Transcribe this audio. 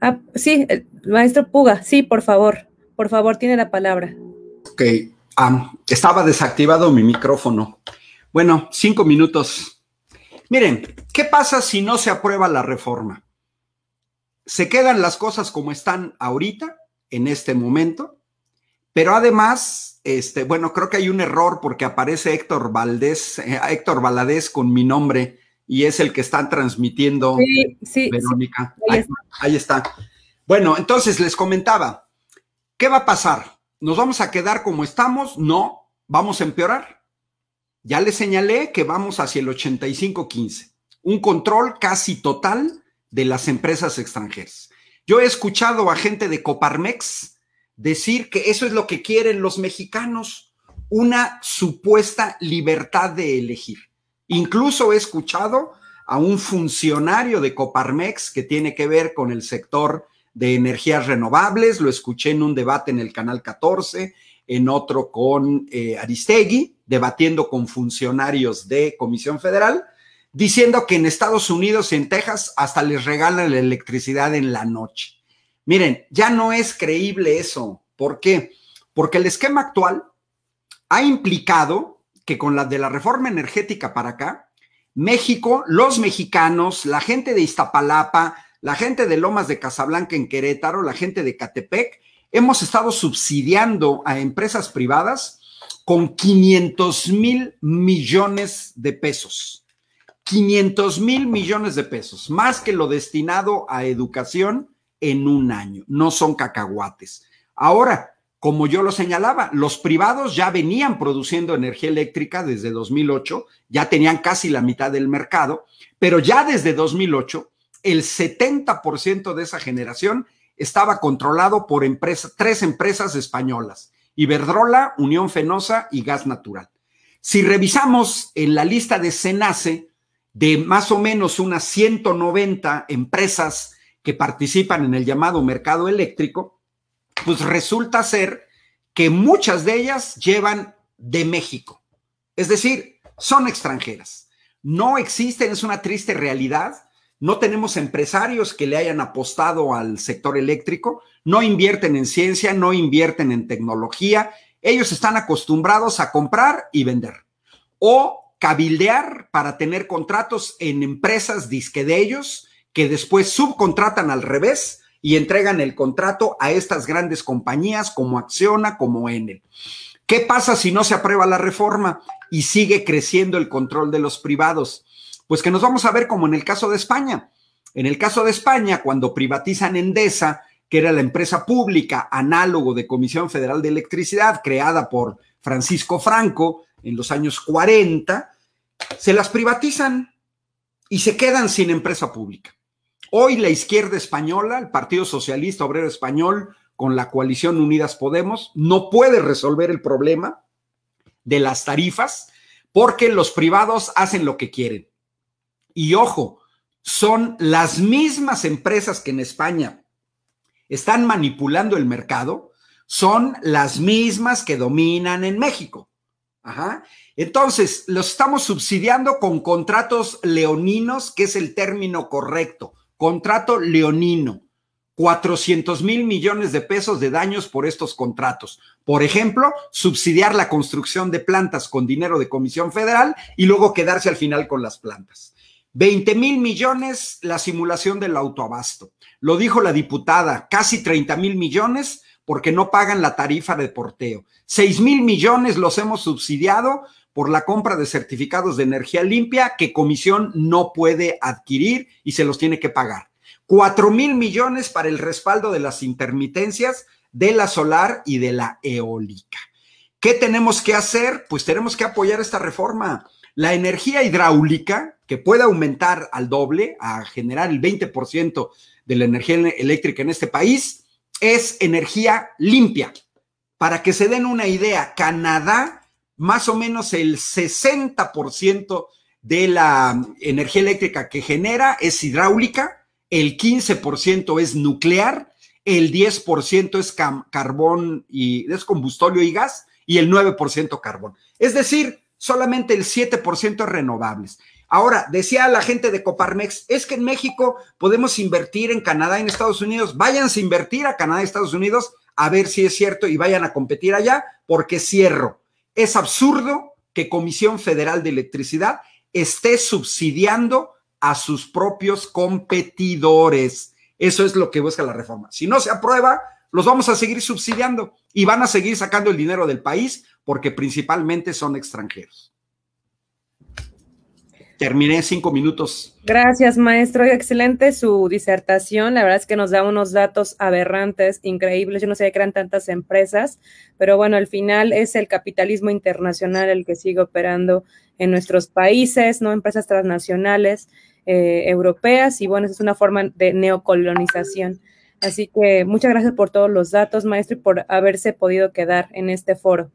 Ah, sí, el maestro Puga, sí, por favor, por favor, tiene la palabra. Ok, estaba desactivado mi micrófono. Bueno, cinco minutos. Miren, ¿qué pasa si no se aprueba la reforma? ¿Se quedan las cosas como están ahorita, en este momento? Pero además, este, bueno, creo que hay un error porque aparece Héctor Valdés, eh, Héctor Valadez con mi nombre y es el que están transmitiendo Verónica. ahí, está. ahí, está. Bueno, entonces les comentaba, ¿qué va a pasar? ¿Nos vamos a quedar como estamos? No, vamos a empeorar. Ya les señalé que vamos hacia el 85-15, un control casi total de las empresas extranjeras. Yo he escuchado a gente de Coparmex decir que eso es lo que quieren los mexicanos, una supuesta libertad de elegir. Incluso he escuchado a un funcionario de Coparmex que tiene que ver con el sector de energías renovables, lo escuché en un debate en el Canal 14, en otro con eh, Aristegui, debatiendo con funcionarios de Comisión Federal, diciendo que en Estados Unidos y en Texas hasta les regalan la electricidad en la noche. Miren, ya no es creíble eso. ¿Por qué? Porque el esquema actual ha implicado que con la de la reforma energética para acá, México, los mexicanos, la gente de Iztapalapa, la gente de Lomas de Casablanca en Querétaro, la gente de Catepec, hemos estado subsidiando a empresas privadas con 500 mil millones de pesos. 500 mil millones de pesos, más que lo destinado a educación en un año. No son cacahuates. Ahora, como yo lo señalaba, los privados ya venían produciendo energía eléctrica desde 2008, ya tenían casi la mitad del mercado, pero ya desde 2008 el 70% de esa generación estaba controlado por tres empresas españolas, Iberdrola, Unión Fenosa y Gas Natural. Si revisamos en la lista de SENACE, de más o menos unas 190 empresas que participan en el llamado mercado eléctrico, pues resulta ser que muchas de ellas llevan de México. Es decir, son extranjeras. No existen, es una triste realidad. No tenemos empresarios que le hayan apostado al sector eléctrico, no invierten en ciencia, no invierten en tecnología. Ellos están acostumbrados a comprar y vender o cabildear para tener contratos en empresas disque de ellos que después subcontratan al revés y entregan el contrato a estas grandes compañías como Acciona, como Enel. ¿Qué pasa si no se aprueba la reforma y sigue creciendo el control de los privados? Pues que nos vamos a ver como en el caso de España. En el caso de España, cuando privatizan Endesa, que era la empresa pública análogo de Comisión Federal de Electricidad, creada por Francisco Franco en los años 40, se las privatizan y se quedan sin empresa pública. Hoy la izquierda española, el Partido Socialista Obrero Español, con la coalición Unidas Podemos, no puede resolver el problema de las tarifas porque los privados hacen lo que quieren. Y ojo, son las mismas empresas que en España están manipulando el mercado, son las mismas que dominan en México. Entonces, los estamos subsidiando con contratos leoninos, que es el término correcto. Contrato leonino. 400 mil millones de pesos de daños por estos contratos. Por ejemplo, subsidiar la construcción de plantas con dinero de Comisión Federal y luego quedarse al final con las plantas. 20 mil millones la simulación del autoabasto. Lo dijo la diputada, casi 30 mil millones porque no pagan la tarifa de porteo. 6 mil millones los hemos subsidiado por la compra de certificados de energía limpia que Comisión no puede adquirir y se los tiene que pagar. 4 mil millones para el respaldo de las intermitencias de la solar y de la eólica. ¿Qué tenemos que hacer? Pues tenemos que apoyar esta reforma. La energía hidráulica, que puede aumentar al doble, a generar el 20% de la energía eléctrica en este país, es energía limpia. Para que se den una idea, Canadá más o menos el 60% de la energía eléctrica que genera es hidráulica, el 15% es nuclear, el 10% es carbón y es combustorio y gas y el 9% carbón. Es decir, solamente el 7% es renovables. Ahora, decía la gente de Coparmex, es que en México podemos invertir en Canadá y en Estados Unidos. Váyanse a invertir a Canadá y Estados Unidos a ver si es cierto y vayan a competir allá porque cierro. Es absurdo que Comisión Federal de Electricidad esté subsidiando a sus propios competidores. Eso es lo que busca la reforma. Si no se aprueba, los vamos a seguir subsidiando y van a seguir sacando el dinero del país porque principalmente son extranjeros terminé cinco minutos. Gracias, maestro. Excelente su disertación. La verdad es que nos da unos datos aberrantes, increíbles. Yo no sé que eran tantas empresas, pero bueno, al final es el capitalismo internacional el que sigue operando en nuestros países, ¿no? Empresas transnacionales eh, europeas y bueno, es una forma de neocolonización. Así que muchas gracias por todos los datos, maestro, y por haberse podido quedar en este foro.